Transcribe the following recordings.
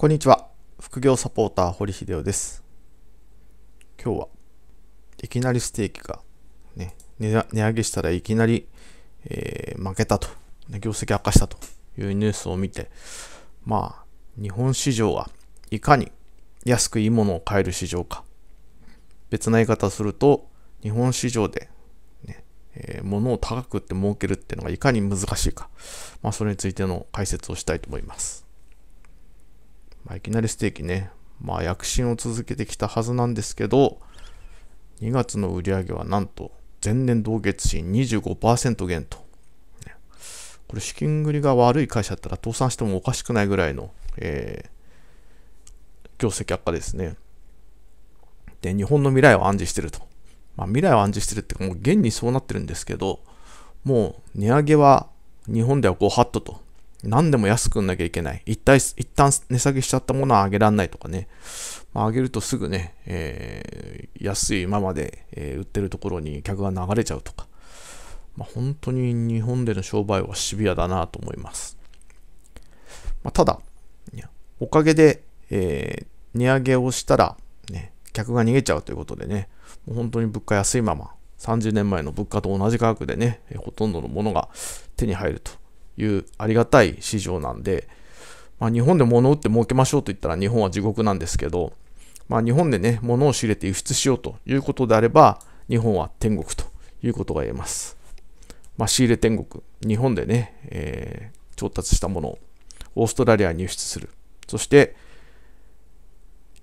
こんにちは。副業サポーター、堀秀夫です。今日はいきなりステーキが、ね、値上げしたらいきなり、えー、負けたと、業績悪化したというニュースを見て、まあ、日本市場はいかに安くいいものを買える市場か。別な言い方をすると、日本市場でねえー、物を高く売って儲けるっていうのがいかに難しいか。まあ、それについての解説をしたいと思います。まあ、いきなりステーキね、まあ、躍進を続けてきたはずなんですけど、2月の売り上げはなんと、前年同月比25%減と。これ資金繰りが悪い会社だったら倒産してもおかしくないぐらいの、えー、業績悪化ですね。で、日本の未来を暗示してると。まあ、未来を暗示してるっていうか、もう現にそうなってるんですけど、もう値上げは日本ではご法度と。何でも安くんなきゃいけない。一体、一旦値下げしちゃったものは上げらんないとかね。まあ、上げるとすぐね、えー、安いままで、えー、売ってるところに客が流れちゃうとか。まあ、本当に日本での商売はシビアだなと思います。まあ、ただ、おかげで、えー、値上げをしたら、ね、客が逃げちゃうということでね、もう本当に物価安いまま、30年前の物価と同じ価格でね、ほとんどのものが手に入ると。いうありがたい市場なんで、まあ、日本で物を売って儲けましょうと言ったら日本は地獄なんですけど、まあ、日本でね、物を仕入れて輸出しようということであれば、日本は天国ということが言えます。まあ、仕入れ天国、日本でね、えー、調達したものをオーストラリアに輸出する。そして、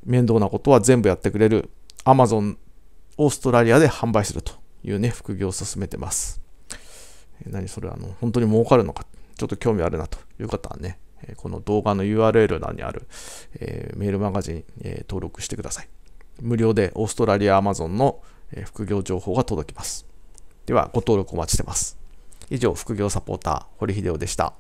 面倒なことは全部やってくれる Amazon オーストラリアで販売するというね、副業を進めてます。何それ、あの、本当に儲かるのかちょっと興味あるなという方はね、この動画の URL 欄にある、えー、メールマガジン、えー、登録してください。無料でオーストラリア Amazon の、えー、副業情報が届きます。では、ご登録お待ちしてます。以上、副業サポーター、堀秀夫でした。